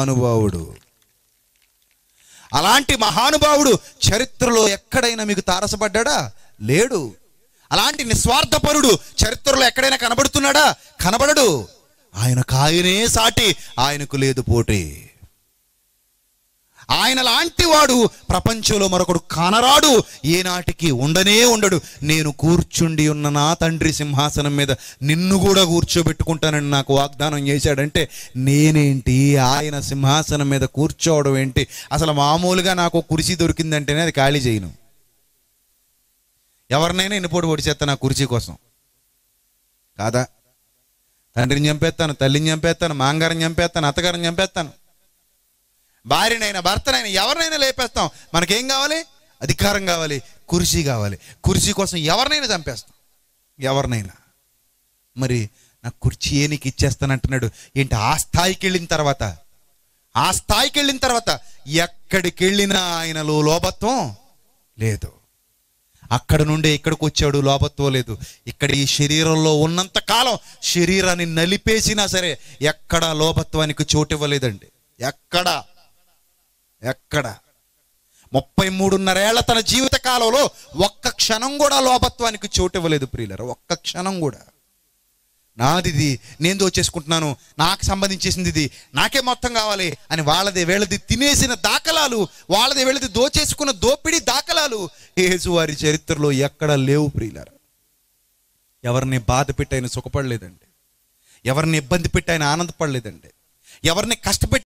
మహానుభావుడు అలాంటి మహానుభావుడు చరిత్రలో ఎక్కడైనా మీకు తారసపడ్డా లేడు అలాంటి నిస్వార్థపరుడు చరిత్రలో ఎక్కడైనా కనబడుతున్నాడా కనబడడు ఆయనకు ఆయనే సాటి ఆయనకు లేదు పోటీ ఆయన లాంటి వాడు ప్రపంచంలో మరొకడు కానరాడు ఏనాటికి ఉండనే ఉండడు నేను కూర్చుండి ఉన్న నా తండ్రి సింహాసనం మీద నిన్ను కూడా కూర్చోబెట్టుకుంటానని నాకు వాగ్దానం చేశాడంటే నేనేంటి ఆయన సింహాసనం మీద కూర్చోవడం ఏంటి అసలు మామూలుగా నాకు కుర్చీ దొరికిందంటేనే అది ఖాళీ చేయను ఎవరినైనా ఎన్నిపోటు ఓడిచేస్తా నా కుర్చీ కోసం కాదా తండ్రిని చంపేస్తాను తల్లిని చంపేస్తాను మాంగారం చంపేస్తాను అత్తగారిని చంపేస్తాను భార్యనైనా భర్తనైనా ఎవరినైనా లేపేస్తాం మనకేం కావాలి అధికారం కావాలి కుర్చీ కావాలి కుర్చీ కోసం ఎవరినైనా చంపేస్తాం ఎవరినైనా మరి నా కుర్చీ ఏ నీకు ఇచ్చేస్తానంటున్నాడు ఏంటి ఆ స్థాయికి వెళ్ళిన తర్వాత ఆ స్థాయికి వెళ్ళిన తర్వాత ఎక్కడికి వెళ్ళినా ఆయనలో లోభత్వం లేదు అక్కడ నుండే ఇక్కడికి వచ్చాడు లోభత్వం లేదు ఇక్కడ ఈ శరీరంలో ఉన్నంత కాలం శరీరాన్ని నలిపేసినా సరే ఎక్కడా లోభత్వానికి చోటు ఇవ్వలేదండి ఎక్కడా ఎక్కడ ముప్పై మూడున్నరేళ్ల తన జీవిత కాలంలో ఒక్క క్షణం కూడా లోపత్వానికి చోటు ఇవ్వలేదు ప్రియులరు ఒక్క క్షణం కూడా నాదిది నేను దోచేసుకుంటున్నాను నాకు సంబంధించేసింది ఇది నాకే మొత్తం కావాలి అని వాళ్ళది వేళది తినేసిన దాఖలాలు వాళ్ళది వేళది దోచేసుకున్న దోపిడీ దాఖలాలు వారి చరిత్రలో ఎక్కడ లేవు ప్రియులరు ఎవరిని బాధ పెట్టి ఆయన సుఖపడలేదండి ఎవరిని ఇబ్బంది పెట్టి ఆయన ఆనందపడలేదండి ఎవరిని కష్టపెట్టి